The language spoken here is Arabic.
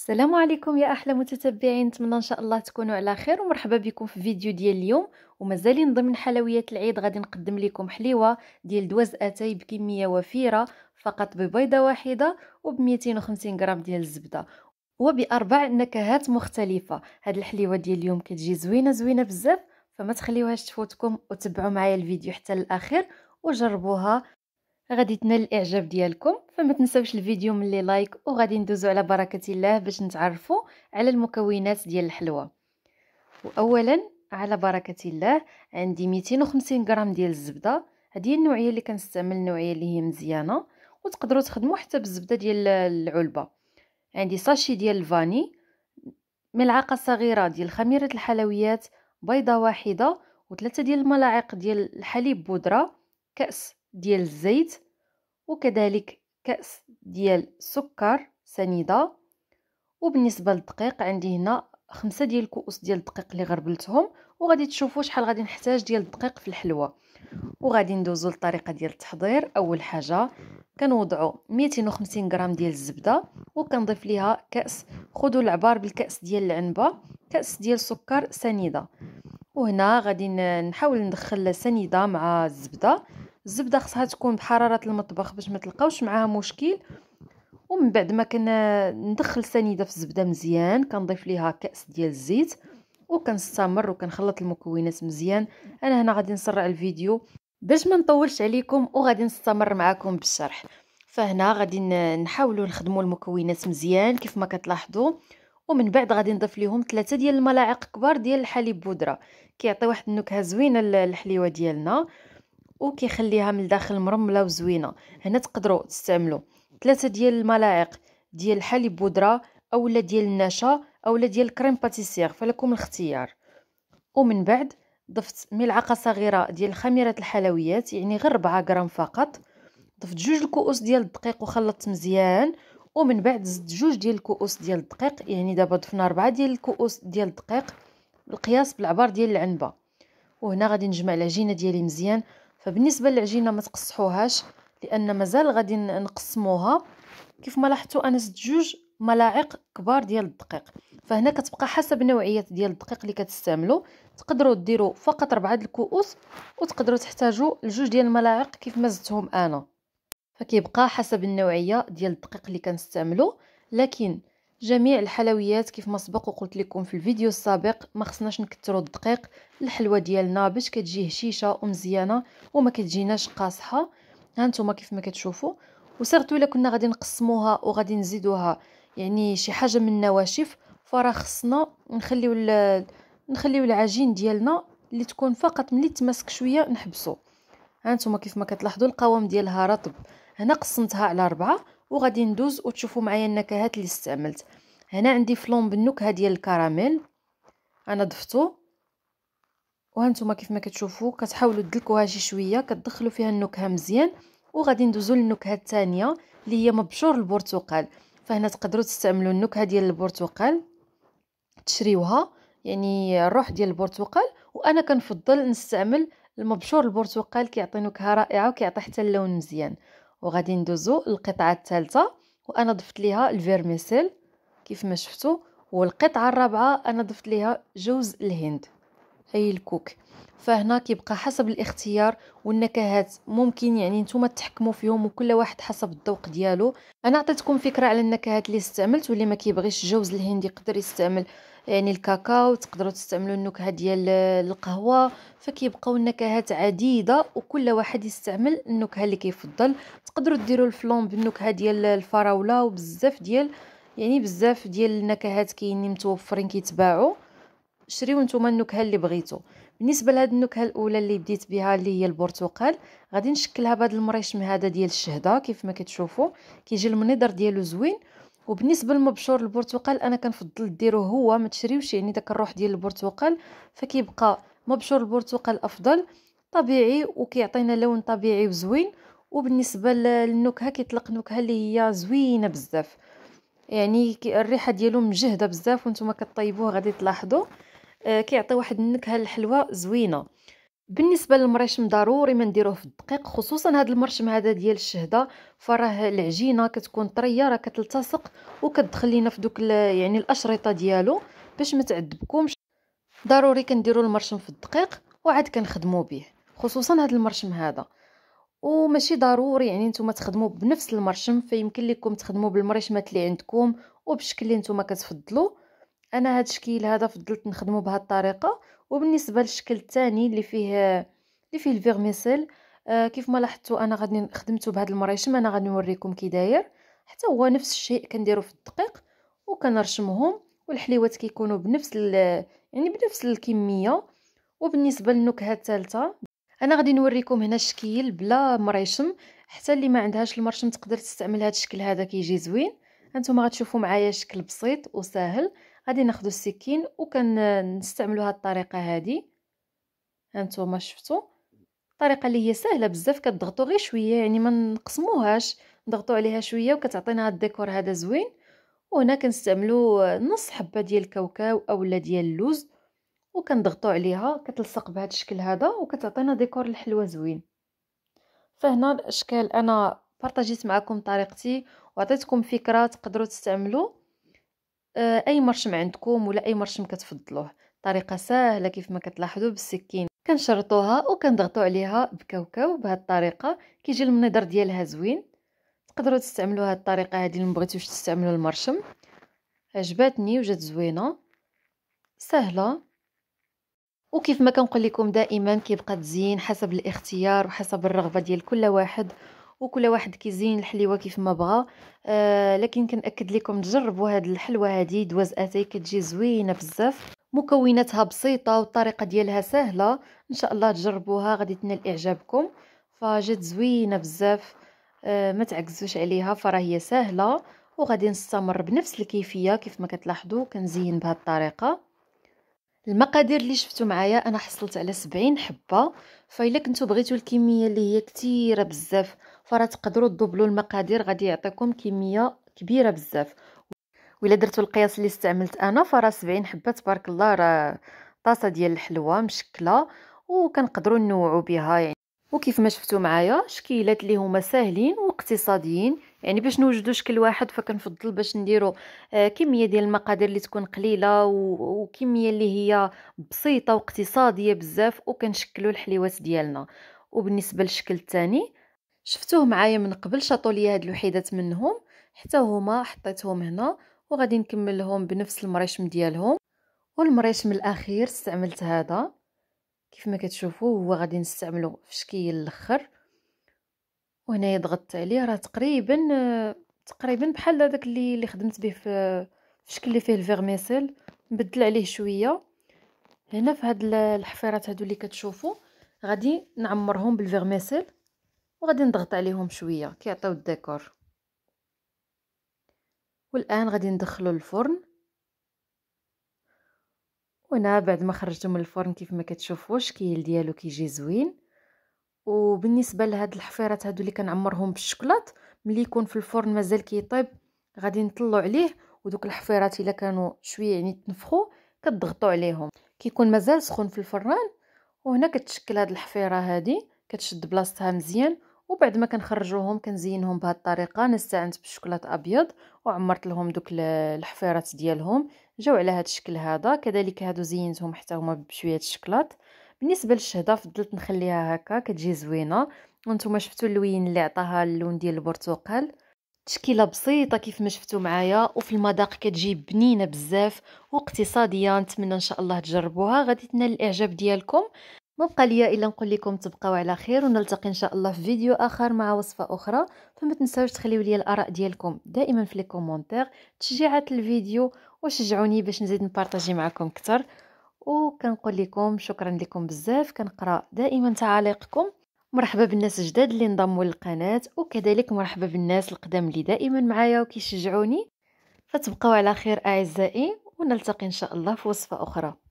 السلام عليكم يا احلى متتبعين نتمنى ان شاء الله تكونوا على خير ومرحبا بكم في فيديو ديال اليوم ومازالين ضمن حلويات العيد غادي نقدم لكم حليوه ديال دوز اتاي بكميه وفيره فقط ببيضه واحده وب 250 غرام ديال الزبده وباربع نكهات مختلفه هاد الحليوه ديال اليوم كتجي زوينه زوينه بزاف فما تخليوهاش تفوتكم وتبعوا معايا الفيديو حتى الاخر وجربوها غادي تنال الاعجاب ديالكم فما تنساوش الفيديو ملي لايك وغادي ندوزو على بركه الله باش نتعرفوا على المكونات ديال الحلوى واولا على بركه الله عندي 250 غرام ديال الزبده هذه النوعيه اللي كنستعمل النوعيه اللي هي مزيانه وتقدروا تخدموا حتى بالزبده ديال العلبه عندي ساشي ديال الفاني ملعقه صغيره ديال خميره الحلويات بيضه واحده وثلاثه ديال الملاعق ديال الحليب بودره كاس ديال الزيت وكذلك كأس ديال سكر سنيدة وبالنسبة للدقيق عندي هنا خمسة ديال الكؤوس ديال الدقيق اللي غربلتهم وغادي تشوفوا شحال غادي نحتاج ديال الدقيق في الحلوة وغادي ندوزو للطريقه ديال التحضير اول حاجه كنوضعوا 250 غرام ديال الزبده وكنضيف ليها كاس خذوا العبار بالكاس ديال العنبه كاس ديال سكر سنيده وهنا غادي نحاول ندخل سنيده مع الزبده الزبده خصها تكون بحراره المطبخ باش ما تلقاوش معاها مشكل ومن بعد ما كنا ندخل سنيده في الزبده مزيان كنضيف ليها كاس ديال الزيت وكنستمر وكنخلط المكونات مزيان انا هنا غادي نسرع الفيديو باش ما نطولش عليكم وغادي نستمر معكم بالشرح فهنا غادي نحاولوا نخدموا المكونات مزيان كيف ما كتلاحظوا ومن بعد غادي نضيف ليهم ثلاثة ديال الملاعق كبار ديال الحليب بودره كيعطي واحد النكهه زوينه للحليوه ديالنا وكيخليها من الداخل مرمله وزوينه هنا تقدروا تستعملوا ثلاثه ديال الملاعق ديال الحليب بودره اولا ديال النشا اولا ديال كريم باتيسير فلكم الاختيار ومن بعد ضفت ملعقه صغيره ديال خميره الحلويات يعني غير 4 غرام فقط ضفت جوج الكؤوس ديال الدقيق وخلطت مزيان ومن بعد زدت جوج ديال الكؤوس ديال الدقيق يعني دابا ضفنا 4 ديال الكؤوس ديال الدقيق بالقياس بالعبار ديال العنبه وهنا غادي نجمع العجينه ديالي مزيان فبالنسبه للعجينه ما تقصحوهاش لان مازال غادي نقسموها كيف ما لاحظتوا انا زدت جوج ملاعق كبار ديال الدقيق فهنا كتبقى حسب نوعيه ديال الدقيق اللي كتستعملوا تقدروا ديروا فقط ربعه الكؤوس وتقدروا تحتاجوا لجوج ديال الملاعق كيف ما زدتهم انا فكيبقى حسب النوعيه ديال الدقيق اللي كنستعملوا لكن جميع الحلويات كيف ما سبق وقلت لكم في الفيديو السابق ما خصناش نكثروا الدقيق الحلوه ديالنا باش كتجي هشيشه ومزيانه وما كتجيناش قاصحه ها نتوما كيف ما كتشوفوا وسيرتو الا كنا غادي نقسموها وغادي نزيدوها يعني شي حاجه من النواشف فراه خصنا نخليو نخليو العجين ديالنا اللي تكون فقط ملي تماسك شويه نحبسو ها نتوما كيف ما كتلاحظوا القوام ديالها رطب هنا قسمتها على ربعة وغادي ندوز وتشوفوا معايا النكهات اللي استعملت هنا عندي فلون بالنكهه ديال الكراميل انا ضفتو وهانتوما كيف ما كتشوفوا كتحاولوا تدلكوها شي شويه كتدخلوا فيها النكهه مزيان وغادي ندوزو للنكهه الثانيه اللي هي مبشور البرتقال فهنا تقدروا تستعملوا النكهه ديال البرتقال تشريوها يعني الروح ديال البرتقال وانا كنفضل نستعمل المبشور البرتقال كيعطي نكهه رائعه وكيعطي حتى اللون مزيان وغادي ندوزو للقطعه الثالثه وانا ضفت ليها الفيرميسيل كيف ما شفتو والقطعه الرابعه انا ضفت ليها جوز الهند اي الكوك فهنا كيبقى حسب الاختيار والنكهات ممكن يعني نتوما تحكموا فيهم وكل واحد حسب الذوق ديالو انا عطيتكم فكره على النكهات اللي استعملت واللي ما كيبغيش جوز الهند يقدر يستعمل يعني الكاكاو تقدروا تستعملوا النكهه ديال القهوه فكيبقاو النكهات عديده وكل واحد يستعمل النكهه اللي كيفضل تقدروا ديروا الفلون بالنكهه ديال الفراوله وبزاف ديال يعني بزاف ديال النكهات كاينين متوفرين كيتباعوا شريو نتوما النكهه اللي بغيتو بالنسبه لهاد النكهه الاولى اللي بديت بها اللي هي البرتقال غادي نشكلها بهذا المريشم هذا ديال الشهده كيف ما كتشوفوا كيجي المنظر ديالو زوين وبالنسبه للمبشور البرتقال انا كنفضل ديروه هو ما تشريوش يعني داك الروح ديال البرتقال فكيبقى مبشور البرتقال افضل طبيعي وكيعطينا لون طبيعي وزوين وبالنسبه للنكهه كيطلق نكهه اللي هي زوينه بزاف يعني الريحه ديالو مجهده بزاف وانتم كطيبوه غادي تلاحظوا آه، كيعطي واحد النكهه الحلوه زوينه بالنسبه للمريشم ضروري ما نديروه في الدقيق خصوصا هذا المرشم هذا ديال الشهده فراه العجينه كتكون طريه راه كتلتصق وكتدخل لينا في دوك يعني الاشرطه ديالو باش ما تعذبكمش ضروري كنديروا المرشم في الدقيق وعاد كنخدموا به خصوصا هذا المرشم هذا وماشي ضروري يعني نتوما تخدموا بنفس المرشم فيمكن لكم تخدموا بالمرشمات اللي عندكم وبالشكل اللي نتوما كتفضلوا انا هاد الشكل هذا فضلت نخدمه بهاد الطريقه وبالنسبه للشكل الثاني اللي فيه اللي فيه الفيرميسيل آه كيف ما لاحظتوا انا غادي خدمته بهذا المريشم انا غادي نوريكم كي داير حتى هو نفس الشيء كنديرو في الدقيق وكنرشمهم والحليوات كيكونوا بنفس يعني بنفس الكميه وبالنسبه للنكهه الثالثه انا غادي نوريكم هنا الشكل بلا مريشم حتى اللي ما عندهاش المرشم تقدر تستعمل هذا الشكل هذا كيجي زوين انتم غتشوفوا معايا شكل بسيط وسهل غادي ناخذ السكين وكنستعملوا هذه الطريقه هذه هانتوما شفتوا الطريقه اللي هي سهله بزاف كتضغطوا غير شويه يعني ما نقسموهاش نضغطوا عليها شويه وكتعطينا هاد الديكور هذا زوين وهنا كنستعملوا نص حبه ديال الكاوكاو اولا ديال اللوز وكنضغطوا عليها كتلصق بهذا الشكل هذا وكتعطينا ديكور الحلوه زوين فهنا الاشكال انا بارطاجيت معكم طريقتي وعطيتكم فكره تقدروا تستعملوا آه، اي مرشم عندكم ولا اي مرشم كتفضلوه طريقه سهله كيف ما كتلاحظوا بالسكين كنشرطوها وكنضغطوا عليها بكاوكاو بهذه الطريقه كيجي المنظر ديالها زوين تقدروا تستعملوا هذه الطريقه هذه اللي بغيتوش تستعملوا المرشم عجباتني وجات زوينه سهله وكيف ما كنقول لكم دائما كيبقى تزين حسب الاختيار وحسب الرغبه ديال كل واحد وكل واحد كيزين الحليوه كيف ما بغى آه لكن كنأكد لكم تجربوا هاد الحلوه هادي دواز اتاي كتجي زوينه بزاف مكوناتها بسيطه والطريقه ديالها سهله ان شاء الله تجربوها غادي تنال اعجابكم فجات زوينه بزاف آه ما تعكزوش عليها فراه هي سهله وغادي نستمر بنفس الكيفيه كيف ما كتلاحظوا كنزين بهذه الطريقه المقادير اللي شفتوا معايا انا حصلت على سبعين حبه فإلا كنتو بغيتو الكميه اللي هي كثيره بزاف فراه تقدروا تدبلوا المقادير غادي يعطيكم كميه كبيره بزاف ولا درتو القياس اللي استعملت انا فراه 70 حبه تبارك الله راه طاسه ديال الحلوه مشكله وكنقدروا نوعوا بها يعني وكيف ما شفتوا معايا شكيلات اللي هما ساهلين واقتصاديين يعني باش نوجدوا شكل واحد فكنفضل باش نديروا آه، كميه ديال المقادير اللي تكون قليله وكميه اللي هي بسيطه واقتصاديه بزاف وكنشكلوا الحليوات ديالنا وبالنسبه للشكل الثاني شفتوه معايا من قبل شاطوا ليا هاد الوحيدات منهم حتى هما حطيتهم هنا وغادي نكملهم بنفس المريشم ديالهم والمريشم الاخير استعملت هذا كيف ما كتشوفوا هو غادي نستعمله في شكل الاخر وهنا ضغطت عليه راه تقريبا تقريبا بحال هذاك اللي اللي خدمت به في الشكل اللي فيه الفيرميسيل نبدل عليه شويه هنا في هاد الحفيرات هادو اللي كتشوفوا غادي نعمرهم بالفيرميسيل وغادي نضغط عليهم شويه كيعطيو الديكور والان غادي ندخلو الفرن وهنا بعد ما خرجته من الفرن كيف ما كتشوفوا الشكل ديالو كيجي زوين وبالنسبه لهاد الحفيرات هادو اللي كنعمرهم بالشكلاط ملي يكون في الفرن مازال كيطيب غادي نطلو عليه ودوك الحفيرات الا كانوا شويه يعني تنفخوا كتضغطوا عليهم كيكون مازال سخون في الفران وهنا كتشكل هاد الحفيره هادي كتشد بلاصتها مزيان وبعد ما كنخرجوهم كنزينهم بهاد الطريقه انا استعنت بالشوكولات ابيض وعمرت لهم دوك الحفيرات ديالهم جاو على هاد الشكل هذا كذلك هادو زينتهم حتى هما بشويه الشكلاط بالنسبه للشهده فضلت نخليها هكا كتجي زوينه وانتم شفتوا اللوين اللي عطاها اللون ديال البرتقال تشكيله بسيطه كيف ما شفتوا معايا وفي المذاق كتجي بنينه بزاف واقتصاديه نتمنى ان شاء الله تجربوها غادي تنال الاعجاب ديالكم ما بقى ليا الا نقول لكم تبقاو على خير ونلتقي ان شاء الله في فيديو اخر مع وصفه اخرى فما تنساوش تخليو لي الاراء ديالكم دائما في لي كومونتير تشجيعات الفيديو وشجعوني باش نزيد نبارطاجي معكم اكثر وكنقول لكم شكرا لكم بزاف كنقرا دائما تعاليقكم مرحبا بالناس الجداد اللي انضموا للقناه وكذلك مرحبا بالناس القدام اللي دائما معايا وكيشجعوني فتبقاو على خير اعزائي ونلتقي ان شاء الله في وصفه اخرى